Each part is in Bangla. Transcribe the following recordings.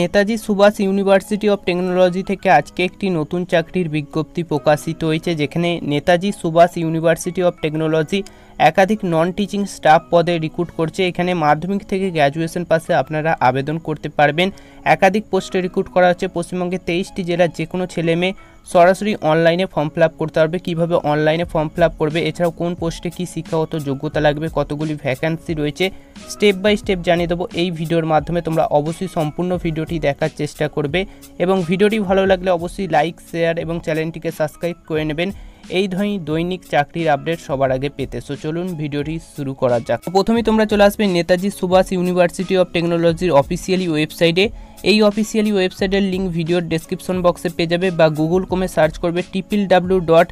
Netaji Subhas university of technology থেকে আজকে একটি নতুন চাকরির বিজ্ঞপ্তি প্রকাশিত হয়েছে যেখানে Netaji Subhas university of technology একাধিক নন টিচিং স্টাফ পদে রিক্রুট করছে এখানে মাধ্যমিক থেকে গ্র্যাজুয়েশন পাশে আপনারা আবেদন করতে পারবেন একাধিক পোস্টে রিক্রুট করা হচ্ছে পশ্চিমবঙ্গের তেইশটি জেলার যে কোনো ছেলে মেয়ে সরাসরি অনলাইনে ফর্ম ফিল করতে পারবে কীভাবে অনলাইনে ফর্ম ফিল করবে এছাড়াও কোন পোস্টে কী শিক্ষাগত যোগ্যতা লাগবে কতগুলি ভ্যাকান্সি রয়েছে স্টেপ বাই স্টেপ জানিয়ে দেবো এই ভিডিওর মাধ্যমে তোমরা অবশ্যই সম্পূর্ণ ভিডিওটি দেখার চেষ্টা করবে এবং ভিডিওটি ভালো লাগলে অবশ্যই লাইক শেয়ার এবং চ্যানেলটিকে সাবস্ক্রাইব করে নেবেন এই ধরনের দৈনিক চাকরির আপডেট সবার আগে পেতে সো চলুন ভিডিওটি শুরু করা যাক প্রথমে তোমরা চলে আসবে নেতাজি সুভাষ ইউনিভার্সিটি অফ টেকনোলজির অফিসিয়ালি ওয়েবসাইটে এই অফিসিয়ালি ওয়েবসাইটের লিঙ্ক ভিডিওর ডেসক্রিপশন বক্সে পেয়ে যাবে বা গুগল কমে সার্চ করবে টিপিল W dot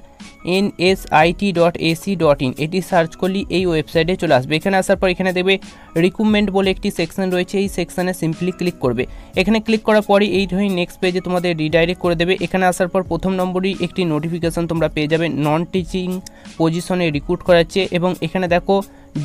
N S IT dot AC dot in এটি সার্চ করলেই এই ওয়েবসাইটে চলে আসবে এখানে আসার পর এখানে দেবে রিকুমেন্ট বলে একটি সেকশন রয়েছে এই সেকশানে সিম্পলি ক্লিক করবে এখানে ক্লিক করার পরে এই ধরে নেক্সট পেজে তোমাদের রিডাইরেক্ট করে দেবে এখানে আসার পর প্রথম নম্বরই একটি নোটিফিকেশন তোমরা পেয়ে যাবে নন টিচিং পজিশনে রিক্রুট করাচ্ছে এবং এখানে দেখো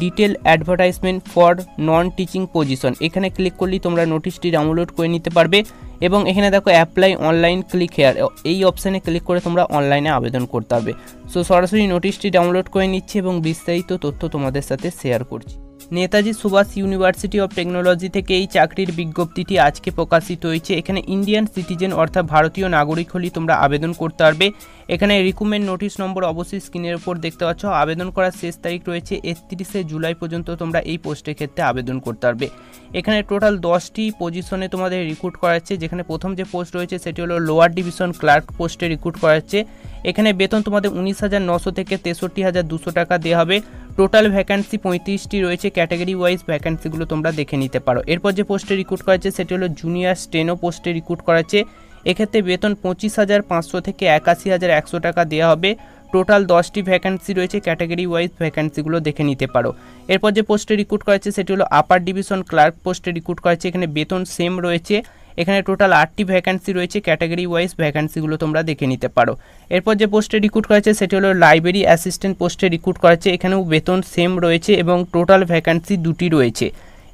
detail advertisement for non teaching position এখানে ক্লিক করলেই তোমরা নোটিশটি ডাউনলোড করে নিতে পারবে এবং এখানে দেখো অ্যাপ্লাই অনলাইন ক্লিক হেয়ার এই অপশানে ক্লিক করে তোমরা অনলাইনে আবেদন করতে পারবে সো সরাসরি নোটিশটি ডাউনলোড করে নিচ্ছি এবং বিস্তারিত তথ্য তোমাদের সাথে শেয়ার করছি Netaji Subhas university of technology থেকে এই চাকরির বিজ্ঞপ্তিটি আজকে প্রকাশিত হয়েছে এখানে ইন্ডিয়ান সিটিজেন অর্থাৎ ভারতীয় নাগরিক হলেই তোমরা আবেদন করতে পারবে এখানে রিকুমেন্ড নোটিশ নম্বর অবশ্যই স্ক্রিনের ওপর দেখতে পাচ্ছ আবেদন করার শেষ তারিখ রয়েছে একত্রিশে জুলাই পর্যন্ত তোমরা এই পোস্টের ক্ষেত্রে আবেদন করতে পারবে এখানে টোটাল দশটি পজিশনে তোমাদের রিক্রুট করাচ্ছে যেখানে প্রথম যে পোস্ট রয়েছে সেটি হলো লোয়ার ডিভিশন ক্লার্ক পোস্টে রিক্রুট করাচ্ছে এখানে বেতন তোমাদের উনিশ হাজার নশো থেকে তেষট্টি হাজার দুশো টাকা দেওয়া হবে টোটাল ভ্যাকান্সি পঁয়ত্রিশটি রয়েছে ক্যাটাগরি ওয়াইজ ভ্যাকান্সিগুলো তোমরা দেখে নিতে পারো এরপর যে পোস্টে রিক্রুট করা হচ্ছে সেটি হলো জুনিয়র স্টেনো পোস্টে রিক্রুট করা হচ্ছে এক্ষেত্রে বেতন পঁচিশ হাজার পাঁচশো থেকে একাশি হাজার একশো টাকা দেওয়া হবে টোটাল দশটি ভ্যাকান্সি রয়েছে ক্যাটাগরি ওয়াইজ ভ্যাকান্সিগুলো দেখে নিতে পারো এরপর যে পোস্টে রিক্রুট করা হচ্ছে সেটি হলো আপার ডিভিশন ক্লার্ক পোস্টে রিক্রুট করা হচ্ছে এখানে বেতন সেম রয়েছে এখানে টোটাল আটটি ভ্যাকান্সি রয়েছে ক্যাটাগরি ওয়াইজ ভ্যাকান্সিগুলো তোমরা দেখে নিতে পারো এরপর যে পোস্টে রিক্রুট করা সেটি হলো লাইব্রেরি অ্যাসিস্ট্যান্ট পোস্টে রিক্রুট করেছে এখানেও বেতন সেম রয়েছে এবং টোটাল ভ্যাকান্সি দুটি রয়েছে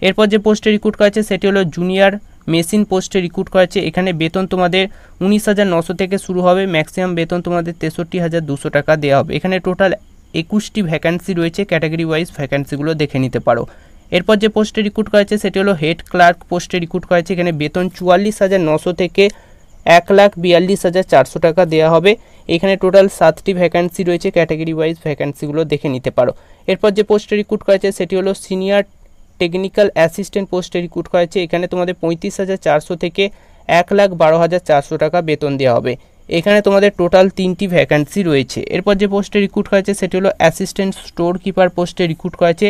এরপর যে পোস্টে রিক্রুট করা সেটি হলো জুনিয়র মেশিন পোস্টে রিক্রুট করেছে এখানে বেতন তোমাদের উনিশ হাজার নশো থেকে শুরু হবে ম্যাক্সিমাম বেতন তোমাদের তেষট্টি হাজার দুশো টাকা দেওয়া হবে এখানে টোটাল একুশটি ভ্যাকান্সি রয়েছে ক্যাটাগরি ওয়াইজ ভ্যাকান্সিগুলো দেখে নিতে পারো এরপর যে পোস্টে রিক্রুট করেছে সেটি হলো হেড ক্লার্ক পোস্টে রিক্রুট করেছে এখানে বেতন চুয়াল্লিশ হাজার নশো থেকে এক লাখ বিয়াল্লিশ হাজার চারশো টাকা দেওয়া হবে এখানে টোটাল সাতটি ভ্যাকান্সি রয়েছে ক্যাটাগরি ওয়াইজ ভ্যাকান্সিগুলো দেখে নিতে পারো এরপর যে পোস্টে রিক্রুট করেছে সেটি হলো সিনিয়র টেকনিক্যাল অ্যাসিস্ট্যান্ট পোস্টে রিক্রুট করেছে এখানে তোমাদের পঁয়ত্রিশ হাজার চারশো থেকে এক লাখ বারো হাজার চারশো টাকা বেতন দেওয়া হবে এখানে তোমাদের টোটাল তিনটি ভ্যাকান্সি রয়েছে এরপর যে পোস্টে রিক্রুট করেছে সেটি হলো অ্যাসিস্ট্যান্ট স্টোর কিপার পোস্টে রিক্রুট করেছে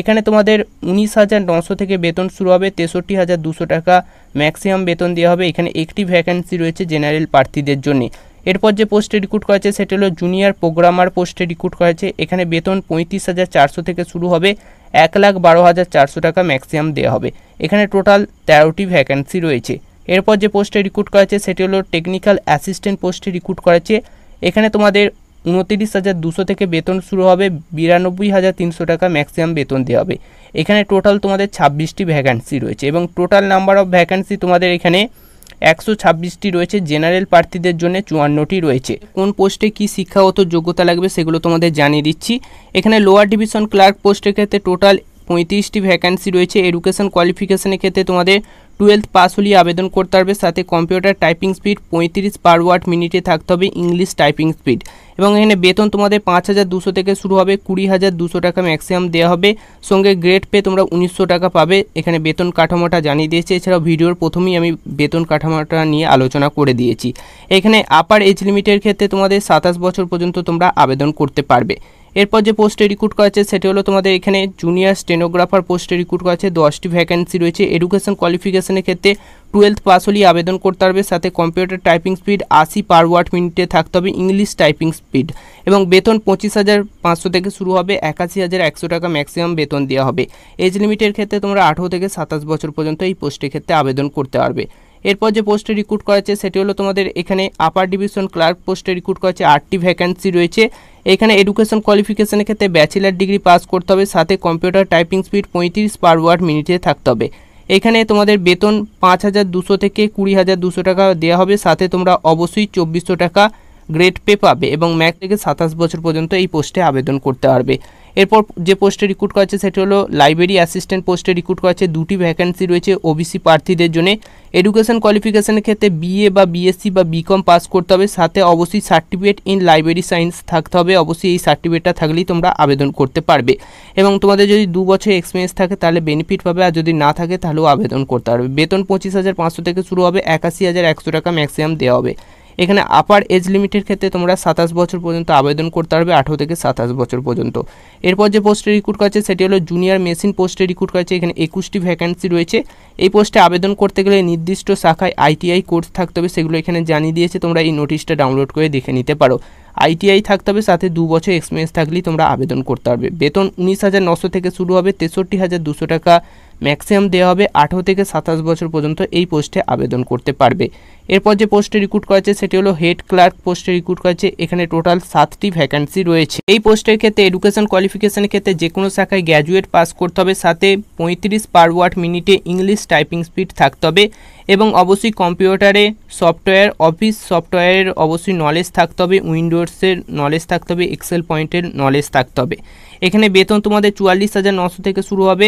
এখানে তোমাদের উনিশ হাজার নশো থেকে বেতন শুরু হবে তেষট্টি হাজার দুশো টাকা ম্যাক্সিমাম বেতন দেওয়া হবে এখানে একটি ভ্যাকেন্সি রয়েছে জেনারেল প্রার্থীদের জন্য এরপর যে পোস্টে রিক্রুট করা হয়েছে সেটা হলো জুনিয়র প্রোগ্রামার পোস্টে রিক্রুট করা হয়েছে এখানে বেতন পঁয়ত্রিশ হাজার চারশো থেকে শুরু হবে এক লাখ বারো হাজার চারশো টাকা ম্যাক্সিমাম দেওয়া হবে এখানে টোটাল তেরোটি ভ্যাকেন্সি রয়েছে এরপর যে পোস্টে রিক্রুট করা হয়েছে সেটি হলো টেকনিক্যাল অ্যাসিস্ট্যান্ট পোস্টে রিক্রুট করা হয়েছে এখানে তোমাদের উনত্রিশ হাজার দুশো থেকে বেতন শুরু হবে বিরানব্বই হাজার তিনশো টাকা ম্যাক্সিমাম বেতন দেওয়া হবে এখানে টোটাল তোমাদের ছাব্বিশটি ভ্যাকান্সি রয়েছে এবং টোটাল নাম্বার অফ ভ্যাকান্সি তোমাদের এখানে একশো ছাব্বিশটি রয়েছে জেনারেল প্রার্থীদের জন্য চুয়ান্নটি রয়েছে কোন পোস্টে কি শিক্ষাগত যোগ্যতা লাগবে সেগুলো তোমাদের জানিয়ে দিচ্ছি এখানে লোয়ার ডিভিশন ক্লার্ক পোস্টের ক্ষেত্রে টোটাল পঁয়ত্রিশটি ভ্যাকান্সি রয়েছে এডুকেশন কোয়ালিফিকেশনের ক্ষেত্রে তোমাদের টুয়েলথ পাস হলে আবেদন করতে পারবে সাথে কম্পিউটার টাইপিং স্পিড পঁয়ত্রিশ পার ওয়ার্ড মিনিটে থাকতে হবে ইংলিশ টাইপিং স্পিড এবং এখানে বেতন তোমাদের পাঁচ হাজার দুশো থেকে শুরু হবে কুড়ি হাজার দুশো টাকা ম্যাক্সিমাম দেওয়া হবে সঙ্গে গ্রেড পে তোমরা উনিশশো টাকা পাবে এখানে বেতন কাঠামোটা জানিয়ে দিয়েছে এছাড়াও ভিডিওর প্রথমেই আমি বেতন কাঠামোটা নিয়ে আলোচনা করে দিয়েছি এখানে আপার এজ লিমিটের ক্ষেত্রে তোমাদের সাতাশ বছর পর্যন্ত তোমরা আবেদন করতে পারবে এরপর যে পোস্টে রিক্রুট করা হচ্ছে সেটি হলো তোমাদের এখানে জুনিয়র স্টেনোগ্রাফার পোস্টে রিক্রুট করা হচ্ছে দশটি ভ্যাকেন্সি রয়েছে এডুকেশন কোয়ালিফিকেশনের ক্ষেত্রে টুয়েলথ পাস হলেই আবেদন করতে পারবে সাথে কম্পিউটার টাইপিং স্পিড আশি পার ওয়ার্ড মিনিটে থাকতে হবে ইংলিশ টাইপিং স্পিড এবং বেতন পঁচিশ হাজার পাঁচশো থেকে শুরু হবে একাশি হাজার একশো টাকা ম্যাক্সিমাম বেতন দেওয়া হবে এজ লিমিটের ক্ষেত্রে তোমরা আঠেরো থেকে সাতাশ বছর পর্যন্ত এই পোস্টের ক্ষেত্রে আবেদন করতে পারবে এরপর যে পোস্টে রিক্রুট করা সেটি হলো তোমাদের এখানে আপার ডিভিশন ক্লার্ক পোস্টে রিক্রুট করা আটটি ভ্যাকান্সি রয়েছে এখানে এডুকেশন কোয়ালিফিকেশনের ক্ষেত্রে ব্যাচেলার ডিগ্রি পাস করতে হবে সাথে কম্পিউটার টাইপিং স্পিড পঁয়ত্রিশ পার ওয়ার্ড মিনিটে থাকতে হবে এখানে তোমাদের বেতন পাঁচ হাজার দুশো থেকে কুড়ি হাজার দুশো টাকা দেওয়া হবে সাথে তোমরা অবশ্যই চব্বিশশো টাকা গ্রেড পে পাবে এবং ম্যাক থেকে সাতাশ বছর পর্যন্ত এই পোস্টে আবেদন করতে পারবে এরপর যে পোস্টে রিক্রুট করা হচ্ছে সেটি হলো লাইব্রেরি অ্যাসিস্ট্যান্ট পোস্টে রিক্রুট করা হচ্ছে দুটি ভ্যাকেন্সি রয়েছে ওবিসি প্রার্থীদের জন্য এডুকেশন কোয়ালিফিকেশনের ক্ষেত্রে বিএ বা বিএসসি বা বিকম পাস করতে হবে সাথে অবশ্যই সার্টিফিকেট ইন লাইব্রেরি সায়েন্স থাকতে হবে অবশ্যই এই সার্টিফিকেটটা থাকলেই তোমরা আবেদন করতে পারবে এবং তোমাদের যদি দু বছর এক্সপিরিয়েন্স থাকে তাহলে বেনিফিট পাবে আর যদি না থাকে তাহলেও আবেদন করতে পারবে বেতন পঁচিশ হাজার পাঁচশো থেকে শুরু হবে একাশি হাজার একশো টাকা ম্যাক্সিমাম দেওয়া হবে এখানে আপার এজ লিমিটের ক্ষেত্রে তোমরা সাতাশ বছর পর্যন্ত আবেদন করতে পারবে আঠেরো থেকে সাতাশ বছর পর্যন্ত এরপর যে পোস্টে রিক্রুট করেছে সেটি হলো জুনিয়র মেশিন পোস্টে রিক্রুট করেছে এখানে একুশটি ভ্যাকান্সি রয়েছে এই পোস্টে আবেদন করতে গেলে নির্দিষ্ট শাখায় আইটিআই কোর্স থাকতে হবে সেগুলো এখানে জানিয়ে দিয়েছে তোমরা এই নোটিশটা ডাউনলোড করে দেখে নিতে পারো আইটিআই থাকতে হবে সাথে দু বছর এক্সপিরিয়েন্স থাকলেই তোমরা আবেদন করতে পারবে বেতন উনিশ হাজার নশো থেকে শুরু হবে তেষট্টি হাজার দুশো টাকা ম্যাক্সিমাম দেওয়া হবে আঠেরো থেকে সাতাশ বছর পর্যন্ত এই পোস্টে আবেদন করতে পারবে এরপর যে পোস্টে রিক্রুট করা সেটি হলো হেড ক্লার্ক পোস্টে রিক্রুট করা এখানে টোটাল সাতটি ভ্যাকান্সি রয়েছে এই পোস্টের ক্ষেত্রে এডুকেশন কোয়ালিফিকেশনের ক্ষেত্রে যে কোনো শাখায় গ্র্যাজুয়েট পাস করতে হবে সাথে পঁয়ত্রিশ পার ওয়াট মিনিটে ইংলিশ টাইপিং স্পিড থাকতে হবে এবং অবশ্যই কম্পিউটারে সফটওয়্যার অফিস সফটওয়্যারের অবশ্যই নলেজ থাকতে হবে উইন্ডোজের নলেজ থাকতে হবে এক্সেল পয়েন্টের নলেজ থাকতে হবে এখানে বেতন তোমাদের চুয়াল্লিশ হাজার নশো থেকে শুরু হবে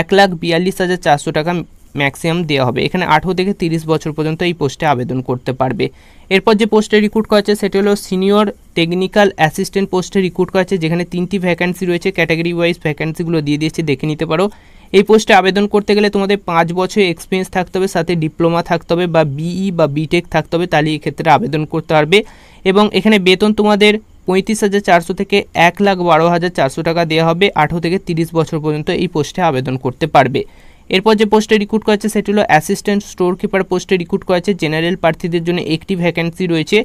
এক লাখ বিয়াল্লিশ হাজার চারশো টাকা ম্যাক্সিমাম দেওয়া হবে এখানে আঠেরো থেকে তিরিশ বছর পর্যন্ত এই পোস্টে আবেদন করতে পারবে এরপর যে পোস্টে রিক্রুট করা হচ্ছে সেটি হলো সিনিয়র টেকনিক্যাল অ্যাসিস্ট্যান্ট পোস্টে রিক্রুট করা হচ্ছে যেখানে তিনটি ভ্যাকান্সি রয়েছে ক্যাটাগরি ওয়াইজ ভ্যাকান্সিগুলো দিয়ে দিয়েছে দেখে নিতে পারো এই পোস্টে আবেদন করতে গেলে তোমাদের পাঁচ বছর এক্সপিরিয়েন্স থাকতে হবে সাথে ডিপ্লোমা থাকতে হবে বা বিই e বা বিটেক থাকতে হবে তাহলে এক্ষেত্রে আবেদন করতে পারবে এবং এখানে বেতন তোমাদের পঁয়ত্রিশ হাজার চারশো থেকে এক লাখ বারো হাজার চারশো টাকা দেওয়া হবে আঠেরো থেকে তিরিশ বছর পর্যন্ত এই পোস্টে আবেদন করতে পারবে এরপর যে পোস্টে রিক্রুট করেছে সেটি হলো অ্যাসিস্ট্যান্ট স্টোর কিপার পোস্টে রিক্রুট করেছে জেনারেল প্রার্থীদের জন্য একটি ভ্যাকেন্সি রয়েছে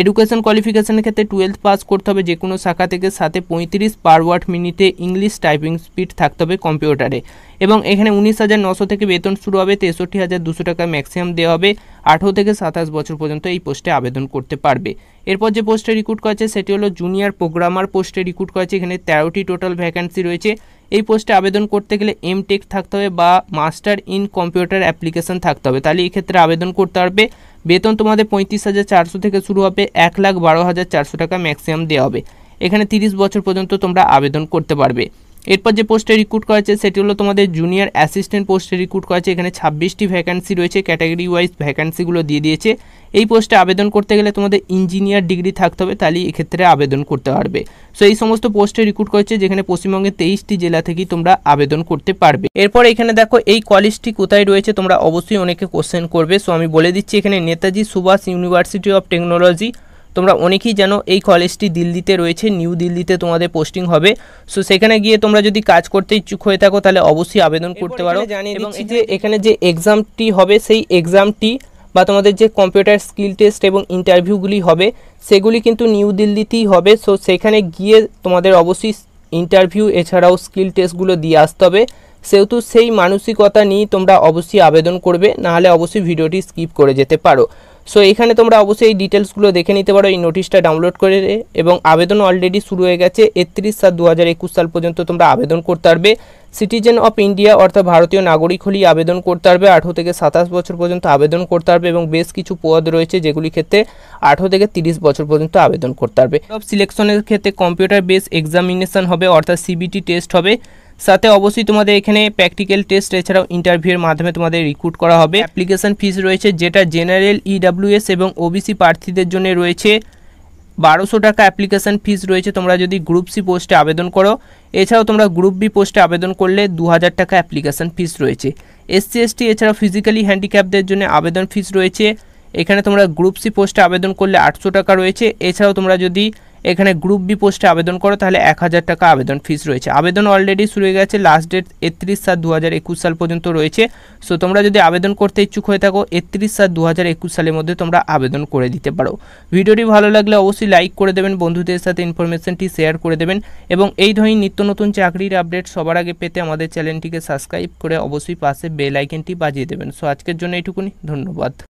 এডুকেশন কোয়ালিফিকেশনের ক্ষেত্রে টুয়েলথ পাস করতে হবে যে কোনো শাখা থেকে সাথে পঁয়ত্রিশ পার ওয়ার্ড মিনিটে ইংলিশ টাইপিং স্পিড থাকতে হবে কম্পিউটারে এবং এখানে উনিশ হাজার নশো থেকে বেতন শুরু হবে তেষট্টি হাজার দুশো টাকা ম্যাক্সিমাম দেওয়া হবে আঠেরো থেকে সাতাশ বছর পর্যন্ত এই পোস্টে আবেদন করতে পারবে এরপর যে পোস্টে রিক্রুট করেছে সেটি হলো জুনিয়র প্রোগ্রামার পোস্টে রিক্রুট করেছে এখানে তেরোটি টোটাল ভ্যাকেন্সি রয়েছে এই পোস্টে আবেদন করতে গেলে এম টেক থাকতে হবে বা মাস্টার ইন কম্পিউটার অ্যাপ্লিকেশন থাকতে হবে তাহলে এই ক্ষেত্রে আবেদন করতে পারবে বেতন তোমাদের পঁয়ত্রিশ হাজার চারশো থেকে শুরু হবে এক লাখ বারো হাজার চারশো টাকা ম্যাক্সিমাম দেওয়া হবে এখানে তিরিশ বছর পর্যন্ত তোমরা আবেদন করতে পারবে এরপর যে পোস্টে রিক্রুট করা হয়েছে সেটি হলো তোমাদের জুনিয়র অ্যাসিস্ট্যান্ট পোস্টে রিক্রুট করা হয়েছে এখানে ছাব্বিশটি ভ্যাকান্সি রয়েছে ক্যাটাগরি ওয়াইজ ভ্যাকান্সিগুলো দিয়ে দিয়েছে এই পোস্টে আবেদন করতে গেলে তোমাদের ইঞ্জিনিয়ার ডিগ্রি থাকতে হবে তাহলে এক্ষেত্রে আবেদন করতে পারবে সো এই সমস্ত পোস্টে রিক্রুট করেছে যেখানে পশ্চিমবঙ্গের তেইশটি জেলা থেকেই তোমরা আবেদন করতে পারবে এরপর এখানে দেখো এই কলেজটি কোথায় রয়েছে তোমরা অবশ্যই অনেকে কোশ্চেন করবে সো আমি বলে দিচ্ছি এখানে Netaji Subhas university of technology তোমরা অনেকেই জানো এই কলেজটি দিল্লিতে রয়েছে নিউ দিল্লিতে তোমাদের পোস্টিং হবে সো সেখানে গিয়ে তোমরা যদি কাজ করতে ইচ্ছুক হয়ে থাকো তাহলে অবশ্যই আবেদন করতে পারো জানিয়েছি যে এখানে যে এক্সামটি হবে সেই এক্সামটি বা তোমাদের যে কম্পিউটার স্কিল টেস্ট এবং ইন্টারভিউগুলি হবে সেগুলি কিন্তু নিউ দিল্লিতেই হবে সো সেখানে গিয়ে তোমাদের অবশ্যই ইন্টারভিউ এছাড়াও স্কিল টেস্টগুলো দিয়ে আসতে হবে সেহেতু সেই মানসিকতা নিয়েই তোমরা অবশ্যই আবেদন করবে নাহলে অবশ্যই ভিডিওটি স্কিপ করে যেতে পারো সো এখানে তোমরা অবশ্যই এই ডিটেলসগুলো দেখে নিতে পারো এই নোটিশটা ডাউনলোড করে এবং আবেদন অলরেডি শুরু হয়ে গেছে একত্রিশ সাত দু সাল পর্যন্ত তোমরা আবেদন করতে পারবে সিটিজেন অফ ইন্ডিয়া অর্থাৎ ভারতীয় নাগরিক হলেই আবেদন করতে পারবে আঠারো থেকে সাতাশ বছর পর্যন্ত আবেদন করতে পারবে এবং বেশ কিছু পদ রয়েছে যেগুলি ক্ষেত্রে আঠারো থেকে তিরিশ বছর পর্যন্ত আবেদন করতে পারবে সিলেকশনের ক্ষেত্রে কম্পিউটার বেস এক্সামিনেশন হবে অর্থাৎ সিবিটি টেস্ট হবে সাথে অবশ্যই তোমাদের এখানে প্র্যাকটিক্যাল টেস্ট এছাড়াও ইন্টারভিউয়ের মাধ্যমে তোমাদের রিক্রুট করা হবে অ্যাপ্লিকেশান ফিস রয়েছে যেটা জেনারেল ইডাব্লিউএস e এবং ওবিসি প্রার্থীদের জন্য রয়েছে বারোশো টাকা অ্যাপ্লিকেশান ফিস রয়েছে তোমরা যদি গ্রুপ সি পোস্টে আবেদন করো এছাড়াও তোমরা গ্রুপ বি পোস্টে আবেদন করলে দু হাজার টাকা অ্যাপ্লিকেশান ফিস রয়েছে এসসি এসটি এছাড়াও ফিজিক্যালি হ্যান্ডিক্যাপদের জন্য আবেদন ফিস রয়েছে এখানে তোমরা গ্রুপ সি পোস্টে আবেদন করলে আটশো টাকা রয়েছে এছাড়াও তোমরা যদি এখানে গ্রুপ বি পোস্টে আবেদন করো তাহলে এক হাজার টাকা আবেদন ফিস রয়েছে আবেদন অলরেডি শুরু হয়ে গেছে লাস্ট ডেট একত্রিশ সাত দু হাজার একুশ সাল পর্যন্ত রয়েছে সো তোমরা যদি আবেদন করতে ইচ্ছুক হয়ে থাকো একত্রিশ সাত দু হাজার একুশ সালের মধ্যে তোমরা আবেদন করে দিতে পারো ভিডিওটি ভালো লাগলে অবশ্যই লাইক করে দেবেন বন্ধুদের সাথে ইনফরমেশনটি শেয়ার করে দেবেন এবং এই ধরনের নিত্য নতুন চাকরির আপডেট সবার আগে পেতে আমাদের চ্যানেলটিকে সাবস্ক্রাইব করে অবশ্যই পাশে বেল আইকনটি বাজিয়ে দেবেন সো আজকের জন্য এইটুকুনি ধন্যবাদ